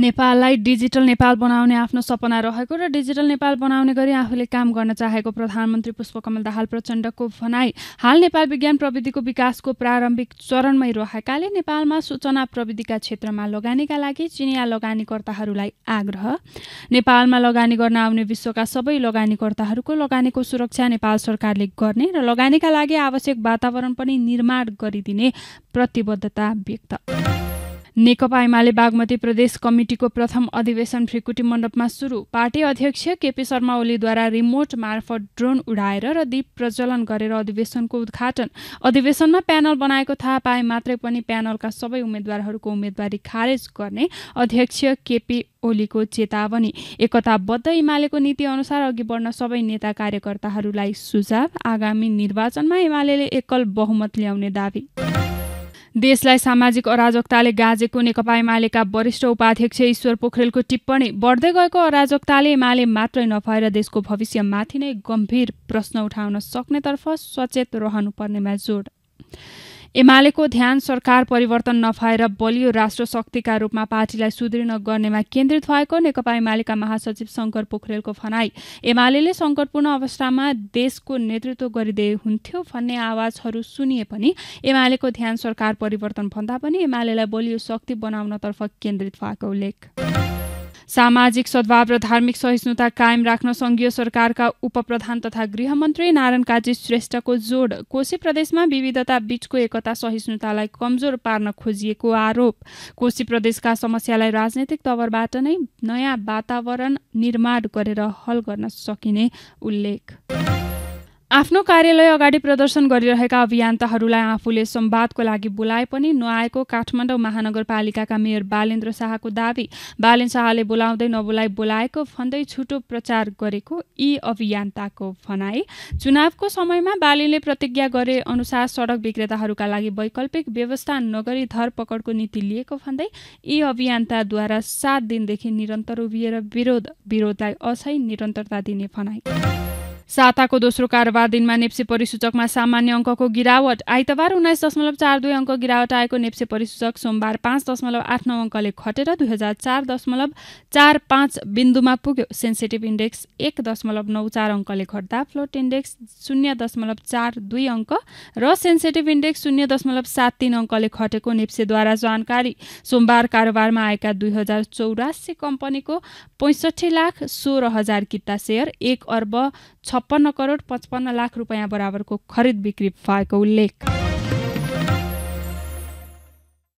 नेपाललाई डिजिटल नेपाल बनाउने आफ्नो सपना रहेको र डिजिटल नेपाल बनाउने गरी आफूले काम गर्न चाहेको प्रधानमन्त्री पुष्पकमल दाहाल प्रचण्डको भनाई हाल नेपाल विज्ञान प्रविधिको विकासको प्रारम्भिक चरणमै रहेकाले नेपालमा सूचना प्रविधिका क्षेत्रमा लगानीका लागि चिनिया लगानीकर्ताहरूलाई आग्रह नेपालमा लगानी गर्न आउने विश्वका सबै लगानीकर्ताहरूको लगानीको सुरक्षा नेपाल सरकारले गर्ने र लगानीका लागि आवश्यक वातावरण पनि निर्माण गरिदिने प्रतिबद्धता व्यक्त नेकपा एमाले बागमती प्रदेश कमिटीको प्रथम अधिवेशन फ्रिकुटी मण्डपमा सुरु पार्टी अध्यक्ष केपी शर्मा ओलीद्वारा रिमोट मार्फत ड्रोन उडाएर र दीप प्रज्वलन गरेर अधिवेशनको उद्घाटन अधिवेशनमा प्यानल बनाएको थाहा पाए मात्रै पनि प्यानलका सबै उम्मेद्वारहरूको उम्मेद्वारी खारेज गर्ने अध्यक्ष केपी ओलीको चेतावनी एकताबद्ध एमालेको नीति अनुसार अघि बढ्न सबै नेता कार्यकर्ताहरूलाई सुझाव आगामी निर्वाचनमा एमाले एकल बहुमत ल्याउने दावी देशलाई सामाजिक अराजकताले गाजेको नेकपा एमालेका वरिष्ठ उपाध्यक्ष ईश्वर पोखरेलको टिप्पणी बढ्दै गएको अराजकताले एमाले मात्रै नभएर देशको भविष्यमाथि नै गम्भीर प्रश्न उठाउन सक्नेतर्फ सचेत रहनुपर्नेमा जोड एमालेको ध्यान सरकार परिवर्तन नभएर बलियो राष्ट्र शक्तिका रूपमा पार्टीलाई सुदृढ गर्नेमा केन्द्रित भएको नेकपा एमालेका महासचिव शङ्कर पोखरेलको भनाई एमाले सङ्कटपूर्ण अवस्थामा देशको नेतृत्व गरिदिए हुन्थ्यो भन्ने आवाजहरू सुनिए पनि एमालेको ध्यान सरकार परिवर्तन भन्दा पनि एमालेलाई बलियो शक्ति बनाउनतर्फ केन्द्रित भएको उल्लेख सामाजिक सद्भाव र धार्मिक सहिष्णुता कायम राख्न संघीय सरकारका उपप्रधान तथा गृहमन्त्री नारायण काजी श्रेष्ठको जोड कोशी प्रदेशमा विविधता बीचको एकता सहिष्णुतालाई कमजोर पार्न खोजिएको आरोप कोशी प्रदेशका समस्यालाई राजनैतिक तवरबाट नै नयाँ वातावरण निर्माण गरेर हल गर्न सकिने उल्लेख आफ्नो कार्यालय अगाडि प्रदर्शन गरिरहेका अभियन्ताहरूलाई आफूले संवादको लागि बोलाए पनि नआएको काठमाडौँ महानगरपालिकाका मेयर बालेन्द्र शाहको दावी बालेन्द्र शाहले बोलाउँदै नबोलाइ बोलाएको भन्दै छुटो प्रचार गरेको यी अभियन्ताको भनाई चुनावको समयमा बालेनले प्रतिज्ञा गरे अनुसार सडक विक्रेताहरूका लागि वैकल्पिक व्यवस्था नगरी धरपकडको नीति लिएको भन्दै यी अभियन्ताद्वारा सात दिनदेखि निरन्तर उभिएर विरोध विरोधलाई असै निरन्तरता दिने भनाए साताको दोस्रो कारोबार दिनमा नेप्से परिसूचकमा सामान्य अङ्कको गिरावट आइतबार उन्नाइस दशमलव चार दुई अङ्क गिरावट आएको नेप्से परिसूचक सोमबार पाँच दशमलव आठ नौ अङ्कले घटेर दुई हजार चार दशमलव चार पाँच बिन्दुमा पुग्यो सेन्सिटिभ इन्डेक्स एक दशमलव नौ चार अङ्कले घट्दा फ्लोट इन्डेक्स शून्य दशमलव चार दुई अङ्क र सेन्सिटिभ इन्डेक्स शून्य दशमलव सात तिन अङ्कले घटेको नेप्सेद्वारा जानकारी सोमबार कारोबारमा आएका दुई हजार चौरासी कम्पनीको पैँसठी लाख सोह्र हजार किता सेयर एक अर्ब छ छप्पन्न करोड पचपन्न लाख रुपियाँ बराबरको खरिद बिक्री भएको उल्लेख